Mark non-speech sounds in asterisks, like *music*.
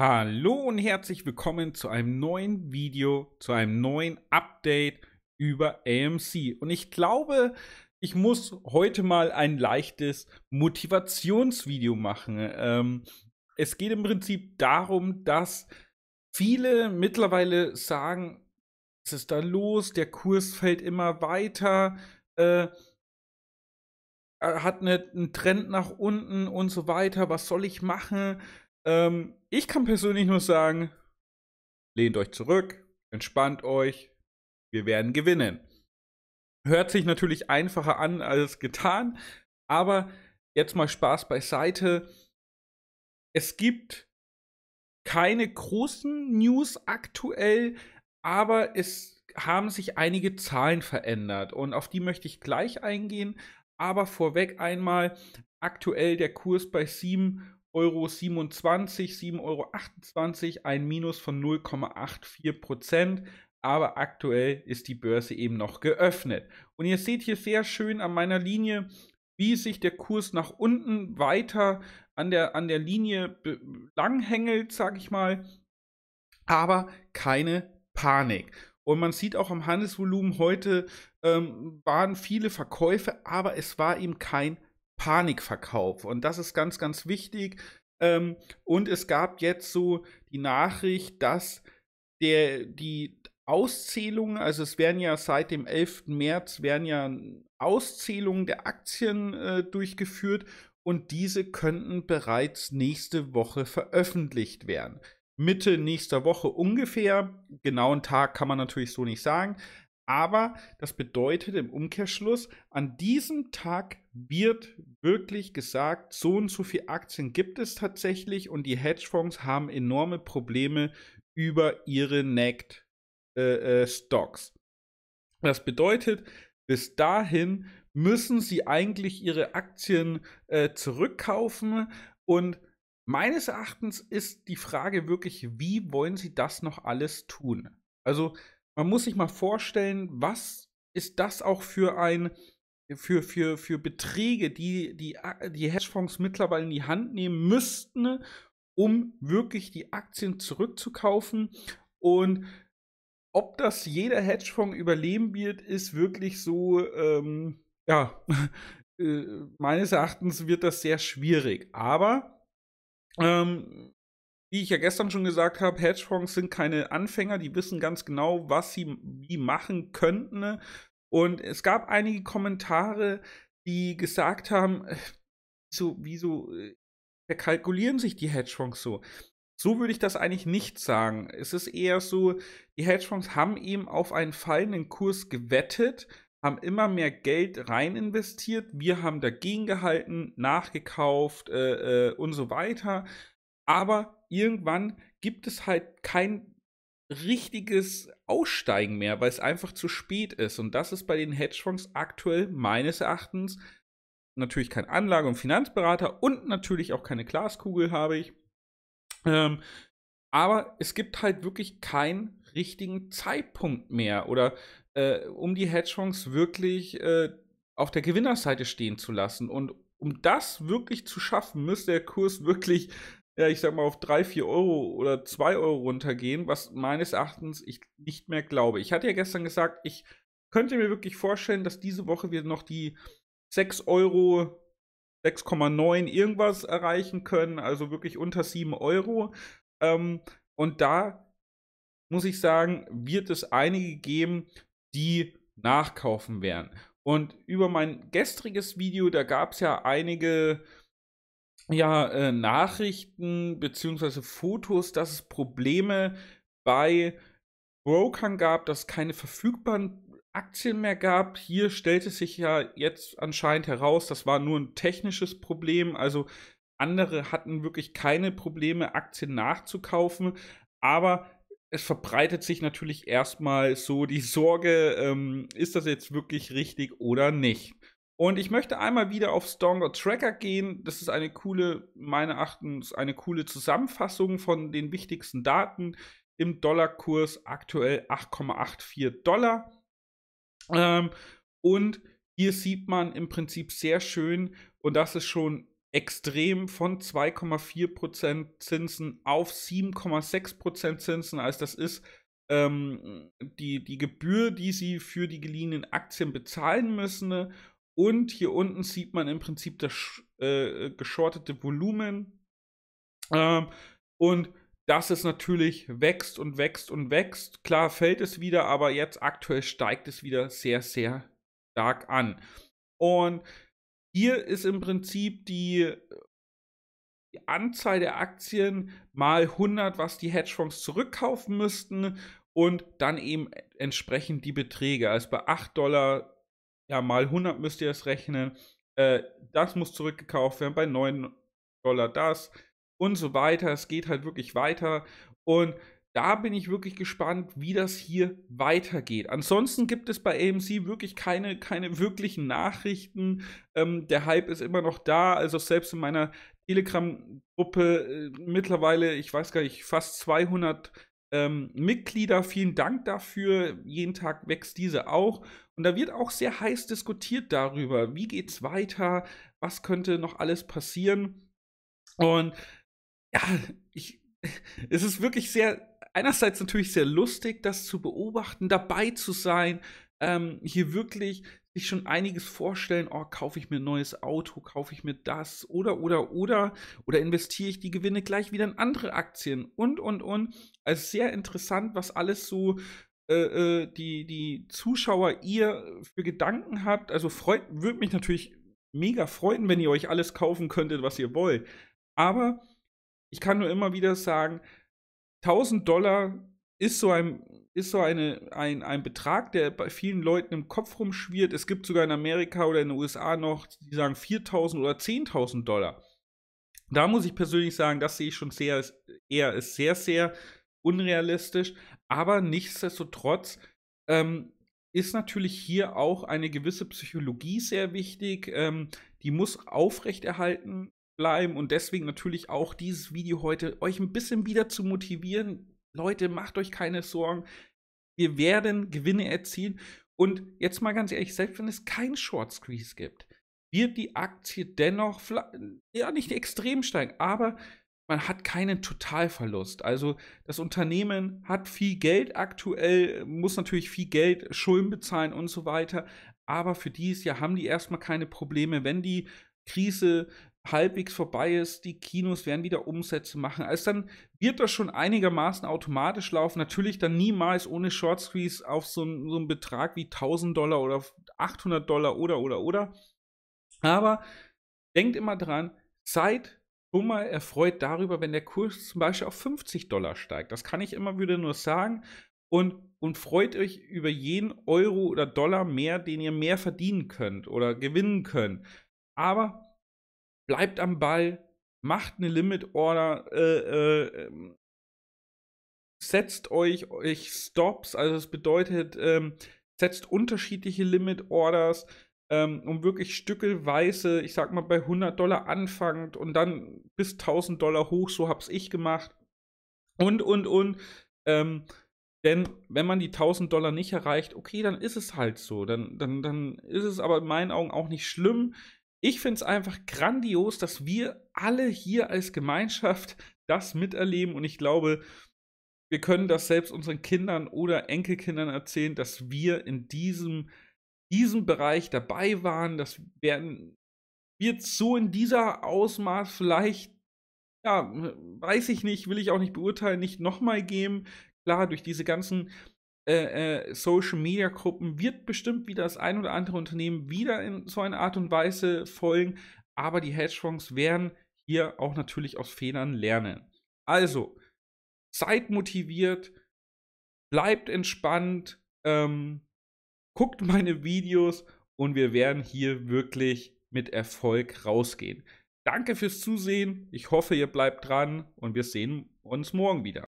Hallo und herzlich willkommen zu einem neuen Video, zu einem neuen Update über AMC. Und ich glaube, ich muss heute mal ein leichtes Motivationsvideo machen. Ähm, es geht im Prinzip darum, dass viele mittlerweile sagen, was ist da los? Der Kurs fällt immer weiter. Äh, hat eine, einen Trend nach unten und so weiter. Was soll ich machen? Ähm, ich kann persönlich nur sagen, lehnt euch zurück, entspannt euch, wir werden gewinnen. Hört sich natürlich einfacher an als getan, aber jetzt mal Spaß beiseite. Es gibt keine großen News aktuell, aber es haben sich einige Zahlen verändert und auf die möchte ich gleich eingehen. Aber vorweg einmal aktuell der Kurs bei 7 Euro 27, 7,28 Euro, ein Minus von 0,84 Prozent. Aber aktuell ist die Börse eben noch geöffnet. Und ihr seht hier sehr schön an meiner Linie, wie sich der Kurs nach unten weiter an der, an der Linie langhängelt, sage ich mal. Aber keine Panik. Und man sieht auch am Handelsvolumen heute ähm, waren viele Verkäufe, aber es war eben kein Panikverkauf. Und das ist ganz, ganz wichtig. Ähm, und es gab jetzt so die Nachricht, dass der, die Auszählungen, also es werden ja seit dem 11. März, werden ja Auszählungen der Aktien äh, durchgeführt und diese könnten bereits nächste Woche veröffentlicht werden. Mitte nächster Woche ungefähr, genauen Tag kann man natürlich so nicht sagen, aber das bedeutet im Umkehrschluss, an diesem Tag wird wirklich gesagt, so und so viele Aktien gibt es tatsächlich und die Hedgefonds haben enorme Probleme über ihre Nagged äh, äh, Stocks. Das bedeutet, bis dahin müssen sie eigentlich ihre Aktien äh, zurückkaufen und meines Erachtens ist die Frage wirklich, wie wollen sie das noch alles tun? Also man muss sich mal vorstellen, was ist das auch für ein für, für, für Beträge, die, die die Hedgefonds mittlerweile in die Hand nehmen müssten, um wirklich die Aktien zurückzukaufen. Und ob das jeder Hedgefonds überleben wird, ist wirklich so, ähm, ja, *laughs* äh, meines Erachtens wird das sehr schwierig. Aber ähm, wie ich ja gestern schon gesagt habe, Hedgefonds sind keine Anfänger, die wissen ganz genau, was sie wie machen könnten. Ne? Und es gab einige Kommentare, die gesagt haben, so, äh, wieso äh, verkalkulieren sich die Hedgefonds so? So würde ich das eigentlich nicht sagen. Es ist eher so, die Hedgefonds haben eben auf einen fallenden Kurs gewettet, haben immer mehr Geld rein investiert, wir haben dagegen gehalten, nachgekauft äh, äh, und so weiter. Aber irgendwann gibt es halt kein richtiges Aussteigen mehr, weil es einfach zu spät ist. Und das ist bei den Hedgefonds aktuell meines Erachtens natürlich kein Anlage- und Finanzberater und natürlich auch keine Glaskugel habe ich. Ähm, aber es gibt halt wirklich keinen richtigen Zeitpunkt mehr oder äh, um die Hedgefonds wirklich äh, auf der Gewinnerseite stehen zu lassen. Und um das wirklich zu schaffen, müsste der Kurs wirklich ja, ich sag mal, auf 3, 4 Euro oder 2 Euro runtergehen, was meines Erachtens ich nicht mehr glaube. Ich hatte ja gestern gesagt, ich könnte mir wirklich vorstellen, dass diese Woche wir noch die 6 Euro, 6,9 irgendwas erreichen können, also wirklich unter 7 Euro. Ähm, und da muss ich sagen, wird es einige geben, die nachkaufen werden. Und über mein gestriges Video, da gab es ja einige ja äh, Nachrichten bzw. Fotos, dass es Probleme bei Brokern gab, dass es keine verfügbaren Aktien mehr gab. Hier stellte sich ja jetzt anscheinend heraus, das war nur ein technisches Problem. Also andere hatten wirklich keine Probleme, Aktien nachzukaufen. Aber es verbreitet sich natürlich erstmal so die *laughs* Sorge, ähm, ist das jetzt wirklich richtig oder nicht? Und ich möchte einmal wieder auf Stronger Tracker gehen. Das ist eine coole, meiner Erachtens, eine coole Zusammenfassung von den wichtigsten Daten im Dollarkurs aktuell 8,84 Dollar. Ähm, und hier sieht man im Prinzip sehr schön, und das ist schon extrem von 2,4% Zinsen auf 7,6% Zinsen. Also das ist ähm, die, die Gebühr, die sie für die geliehenen Aktien bezahlen müssen. Und hier unten sieht man im Prinzip das äh, geschortete Volumen. Ähm, und das ist natürlich wächst und wächst und wächst. Klar fällt es wieder, aber jetzt aktuell steigt es wieder sehr, sehr stark an. Und hier ist im Prinzip die, die Anzahl der Aktien mal 100, was die Hedgefonds zurückkaufen müssten und dann eben entsprechend die Beträge. Also bei 8 Dollar ja, mal 100 müsst ihr es rechnen. Äh, das muss zurückgekauft werden, bei 9 Dollar das und so weiter. Es geht halt wirklich weiter. Und da bin ich wirklich gespannt, wie das hier weitergeht. Ansonsten gibt es bei AMC wirklich keine, keine wirklichen Nachrichten. Ähm, der Hype ist immer noch da. Also selbst in meiner Telegram-Gruppe äh, mittlerweile, ich weiß gar nicht, fast 200 ähm, Mitglieder. Vielen Dank dafür. Jeden Tag wächst diese auch. Und da wird auch sehr heiß diskutiert darüber, wie geht's weiter, was könnte noch alles passieren. Und ja, ich, *laughs* es ist wirklich sehr, einerseits natürlich sehr lustig, das zu beobachten, dabei zu sein, ähm, hier wirklich sich schon einiges vorstellen, oh, kaufe ich mir ein neues Auto, kaufe ich mir das oder oder oder oder investiere ich die Gewinne gleich wieder in andere Aktien und und und. Also sehr interessant, was alles so äh, äh die, die Zuschauer ihr für Gedanken habt. Also freut, würde mich natürlich mega freuen, wenn ihr euch alles kaufen könntet, was ihr wollt. Aber ich kann nur immer wieder sagen, 1000 Dollar ist so ein ist so eine, ein, ein Betrag, der bei vielen Leuten im Kopf rumschwirrt. Es gibt sogar in Amerika oder in den USA noch, die sagen 4.000 oder 10.000 Dollar. Da muss ich persönlich sagen, das sehe ich schon sehr, eher ist sehr, sehr unrealistisch. Aber nichtsdestotrotz ähm, ist natürlich hier auch eine gewisse Psychologie sehr wichtig. Ähm, die muss aufrechterhalten bleiben und deswegen natürlich auch dieses Video heute euch ein bisschen wieder zu motivieren, Leute, macht euch keine Sorgen. Wir werden Gewinne erzielen. Und jetzt mal ganz ehrlich, selbst wenn es keinen Short Squeeze gibt, wird die Aktie dennoch, ja, nicht extrem steigen, aber man hat keinen Totalverlust. Also das Unternehmen hat viel Geld aktuell, muss natürlich viel Geld, Schulden bezahlen und so weiter. Aber für dieses Jahr haben die erstmal keine Probleme. Wenn die Krise halbwegs vorbei ist, die Kinos werden wieder Umsätze machen. Also dann wird das schon einigermaßen automatisch laufen. Natürlich dann niemals ohne Short Squeeze auf so, einen, so einen Betrag wie 1000 Dollar oder 800 Dollar oder oder oder. Aber denkt immer dran, seid schon mal erfreut darüber, wenn der Kurs zum Beispiel auf 50 Dollar steigt. Das kann ich immer wieder nur sagen. Und, und freut euch über jeden Euro oder Dollar mehr, den ihr mehr verdienen könnt oder gewinnen könnt. Aber bleibt am Ball, macht eine Limit Order, äh, äh, ähm, setzt euch, euch Stops, also das bedeutet, ähm, setzt unterschiedliche Limit Orders, ähm, um wirklich stückelweise, ich sag mal, bei 100 Dollar anfangt und dann bis 1000 Dollar hoch, so hab's ich gemacht. Und, und, und. Ähm, denn wenn man die 1000 Dollar nicht erreicht, okay, dann ist es halt so. Dann, dann, dann ist es aber in meinen Augen auch nicht schlimm ich finde es einfach grandios, dass wir alle hier als Gemeinschaft *laughs* das miterleben und ich glaube, wir können das selbst unseren Kindern oder Enkelkindern erzählen, dass wir in diesem, diesem Bereich dabei waren. Das werden wird so in dieser Ausmaß vielleicht, ja, weiß ich nicht, will ich auch nicht beurteilen, nicht nochmal geben. Klar, durch diese ganzen äh, äh Social-Media-Gruppen wird bestimmt wieder das ein oder andere Unternehmen wieder in so einer Art und Weise folgen, aber die Hedgefonds werden hier auch natürlich aus Fehlern lernen. Also, seid motiviert, bleibt entspannt, ähm, guckt meine Videos und wir werden hier wirklich mit Erfolg rausgehen. Danke fürs Zusehen, ich hoffe, ihr bleibt dran und wir sehen uns morgen wieder.